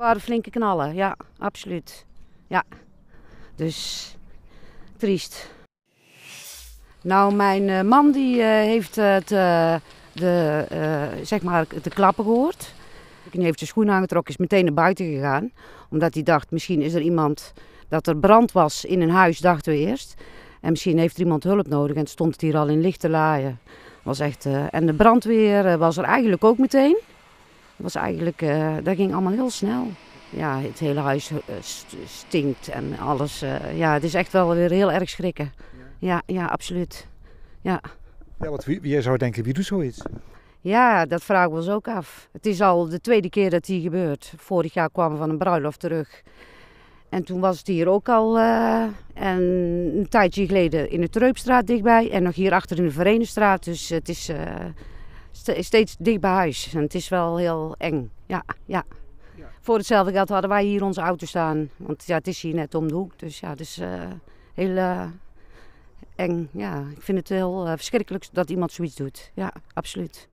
waren flinke knallen, ja, absoluut. Ja, dus triest. Nou, mijn eh, man die eh, heeft eh, het, de, zeg maar de klappen gehoord. Hij heeft zijn schoenen aangetrokken, is meteen naar buiten gegaan. Omdat hij dacht, misschien is er iemand, dat er brand was in een huis, dachten we eerst. En misschien heeft er iemand hulp nodig en stond het hier al in licht te laaien. Was echt, en de brandweer was er eigenlijk ook meteen was eigenlijk, eh, dat ging allemaal heel snel. Ja, het hele huis eh, stinkt en alles. Eh, ja, het is echt wel weer heel erg schrikken. Ja, ja, absoluut. Ja. Ja, wat wie, zou denken, wie doet zoiets? Ja, dat vragen we ons dus ook af. Het is al de tweede keer dat hier gebeurt. Vorig jaar kwamen we van een bruiloft terug. En toen was het hier ook al en een tijdje geleden in de Treupstraat dichtbij. En nog hier achter in de Straat. Dus het is steeds dicht bij huis. En het is wel heel eng. Ja, ja. Voor hetzelfde geld hadden wij hier onze auto staan. Want ja, het is hier net om de hoek. Dus ja, het is eh, heel eh, eng. Ja, ik vind het heel eh, verschrikkelijk dat iemand zoiets doet. Ja, absoluut.